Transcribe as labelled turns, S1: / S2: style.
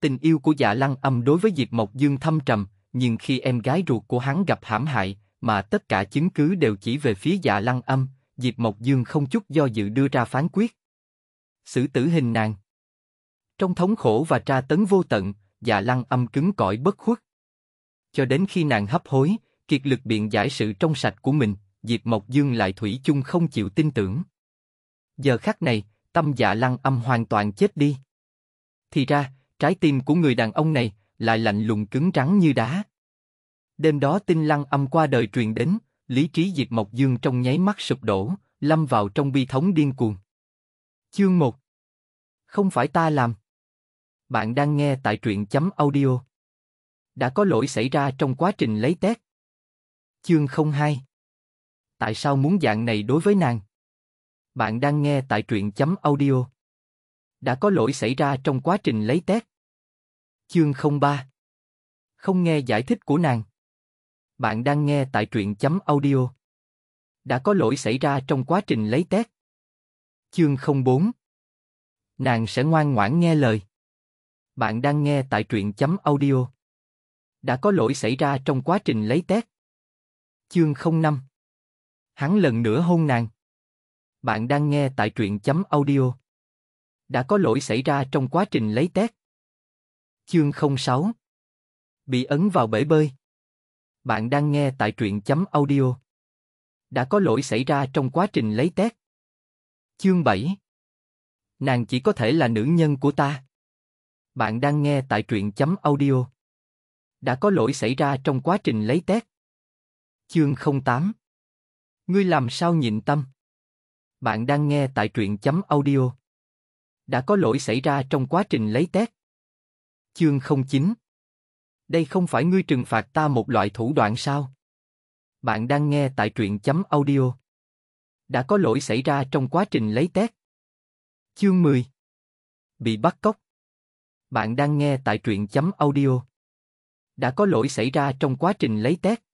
S1: Tình yêu của dạ lăng âm đối với Diệp Mộc Dương thâm trầm, nhưng khi em gái ruột của hắn gặp hãm hại, mà tất cả chứng cứ đều chỉ về phía dạ lăng âm, Diệp Mộc Dương không chút do dự đưa ra phán quyết. Xử tử hình nàng. Trong thống khổ và tra tấn vô tận, dạ lăng âm cứng cỏi bất khuất. Cho đến khi nàng hấp hối, kiệt lực biện giải sự trong sạch của mình, Diệp Mộc Dương lại thủy chung không chịu tin tưởng. Giờ khắc này, tâm dạ lăng âm hoàn toàn chết đi. Thì ra, Trái tim của người đàn ông này lại lạnh lùng cứng rắn như đá. Đêm đó tinh lăng âm qua đời truyền đến, lý trí diệt Mộc Dương trong nháy mắt sụp đổ, lâm vào trong bi thống điên cuồng. Chương 1 Không phải ta làm. Bạn đang nghe tại truyện chấm audio. Đã có lỗi xảy ra trong quá trình lấy tét. Chương 02 Tại sao muốn dạng này đối với nàng? Bạn đang nghe tại truyện chấm audio. Đã có lỗi xảy ra trong quá trình lấy tét. Chương 03 Không nghe giải thích của nàng Bạn đang nghe tại truyện chấm audio Đã có lỗi xảy ra trong quá trình lấy test Chương 04 Nàng sẽ ngoan ngoãn nghe lời Bạn đang nghe tại truyện chấm audio Đã có lỗi xảy ra trong quá trình lấy test Chương 05 Hắn lần nữa hôn nàng Bạn đang nghe tại truyện chấm audio Đã có lỗi xảy ra trong quá trình lấy test Chương 06 Bị ấn vào bể bơi Bạn đang nghe tại truyện chấm audio Đã có lỗi xảy ra trong quá trình lấy tét Chương 7 Nàng chỉ có thể là nữ nhân của ta Bạn đang nghe tại truyện chấm audio Đã có lỗi xảy ra trong quá trình lấy tét Chương 08 Ngươi làm sao nhịn tâm Bạn đang nghe tại truyện chấm audio Đã có lỗi xảy ra trong quá trình lấy tét chương 09 Đây không phải ngươi trừng phạt ta một loại thủ đoạn sao? Bạn đang nghe tại truyện chấm audio. Đã có lỗi xảy ra trong quá trình lấy tét. Chương 10 Bị bắt cóc Bạn đang nghe tại truyện chấm audio. Đã có lỗi xảy ra trong quá trình lấy tét.